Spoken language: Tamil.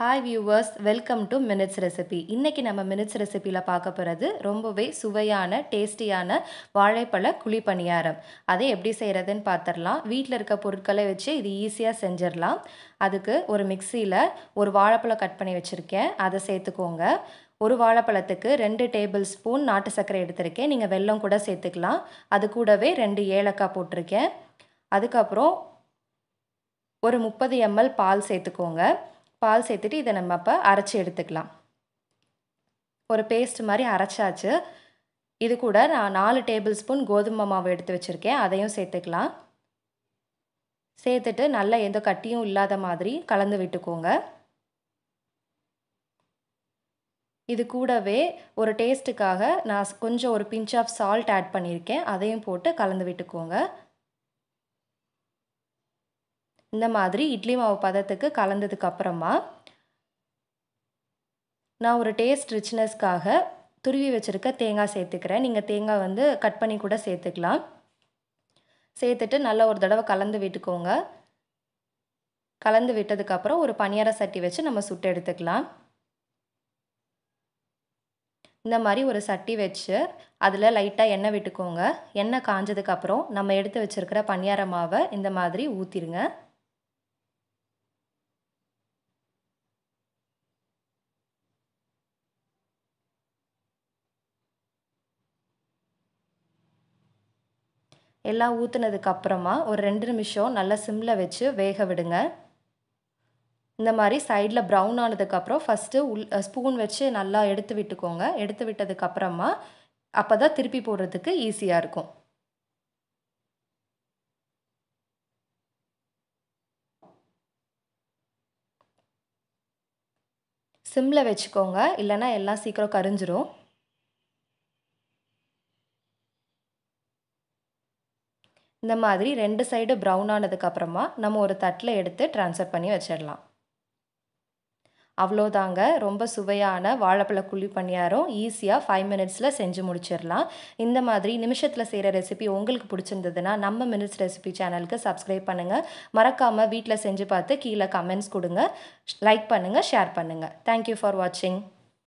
hi viewers welcome to minutes recipe இன்றைக்கி நம்ம மினிட்ஸ் ரெசிபியில் பார்க்க போகிறது ரொம்பவே சுவையான டேஸ்டியான வாழைப்பழ குழி பணியாரம் அதை எப்படி செய்கிறதுன்னு பார்த்துடலாம் வீட்டில் இருக்க பொருட்களை வச்சு இது ஈஸியாக செஞ்சிடலாம் அதுக்கு ஒரு மிக்சியில் ஒரு வாழைப்பழம் கட் பண்ணி வச்சுருக்கேன் அதை சேர்த்துக்கோங்க ஒரு வாழைப்பழத்துக்கு ரெண்டு டேபிள் ஸ்பூன் நாட்டு சர்க்கரை எடுத்திருக்கேன் நீங்கள் வெல்லம் கூட சேர்த்துக்கலாம் அது கூடவே ரெண்டு ஏலக்காய் போட்டிருக்கேன் அதுக்கப்புறம் ஒரு முப்பது எம்எல் பால் சேர்த்துக்கோங்க பால் சேர்த்துட்டு இதை நம்ம அப்போ அரைச்சி எடுத்துக்கலாம் ஒரு பேஸ்ட் மாதிரி அரைச்சாச்சு இது கூட நான் நாலு டேபிள் ஸ்பூன் கோதுமை மாவு எடுத்து வச்சுருக்கேன் அதையும் சேர்த்துக்கலாம் சேர்த்துட்டு நல்லா எந்த கட்டியும் இல்லாத மாதிரி கலந்து விட்டுக்கோங்க இது கூடவே ஒரு டேஸ்ட்டுக்காக நான் கொஞ்சம் ஒரு பிஞ்ச் ஆஃப் சால்ட் ஆட் பண்ணியிருக்கேன் அதையும் போட்டு கலந்து விட்டுக்கோங்க இந்த மாதிரி இட்லி மாவு பதத்துக்கு கலந்ததுக்கப்புறமா நான் ஒரு டேஸ்ட் ரிச்னஸ்க்காக துருவி வச்சுருக்க தேங்காய் சேர்த்துக்கிறேன் நீங்கள் தேங்காய் வந்து கட் பண்ணி கூட சேர்த்துக்கலாம் சேர்த்துட்டு நல்லா ஒரு தடவை கலந்து விட்டுக்கோங்க கலந்து விட்டதுக்கப்புறம் ஒரு பனியார சட்டி வச்சு நம்ம சுட்டு எடுத்துக்கலாம் இந்த மாதிரி ஒரு சட்டி வச்சு அதில் லைட்டாக எண்ணெய் விட்டுக்கோங்க எண்ணெய் காஞ்சதுக்கப்புறம் நம்ம எடுத்து வச்சுருக்கிற பனியார மாவை இந்த மாதிரி ஊற்றிடுங்க எல்லாம் ஊற்றுனதுக்கப்புறமா ஒரு ரெண்டு நிமிஷம் நல்லா சிம்மில் வச்சு வேக விடுங்க இந்த மாதிரி சைடில் ப்ரௌன் ஆனதுக்கப்புறம் ஃபஸ்ட்டு உள் ஸ்பூன் வச்சு நல்லா எடுத்து விட்டுக்கோங்க எடுத்து விட்டதுக்கப்புறமா அப்போ தான் திருப்பி போடுறதுக்கு ஈஸியாக இருக்கும் சிம்மில் வச்சுக்கோங்க இல்லைனா எல்லாம் சீக்கிரம் கரிஞ்சிரும் இந்த மாதிரி ரெண்டு சைடு ப்ரௌன் ஆனதுக்கப்புறமா நம்ம ஒரு தட்டில் எடுத்து ட்ரான்ஸ்ஃபர் பண்ணி வச்சிடலாம் அவ்வளோதாங்க ரொம்ப சுவையான வாழைப்பழ குழி பணியாரம் ஈஸியாக ஃபைவ் மினிட்ஸில் செஞ்சு முடிச்சிடலாம் இந்த மாதிரி நிமிஷத்தில் செய்கிற ரெசிபி உங்களுக்கு பிடிச்சிருந்ததுன்னா நம்ம மினிட்ஸ் ரெசிபி சேனலுக்கு சப்ஸ்கிரைப் பண்ணுங்கள் மறக்காமல் வீட்டில் செஞ்சு பார்த்து கீழே கமெண்ட்ஸ் கொடுங்க லைக் பண்ணுங்கள் ஷேர் பண்ணுங்கள் தேங்க்யூ ஃபார் வாட்சிங்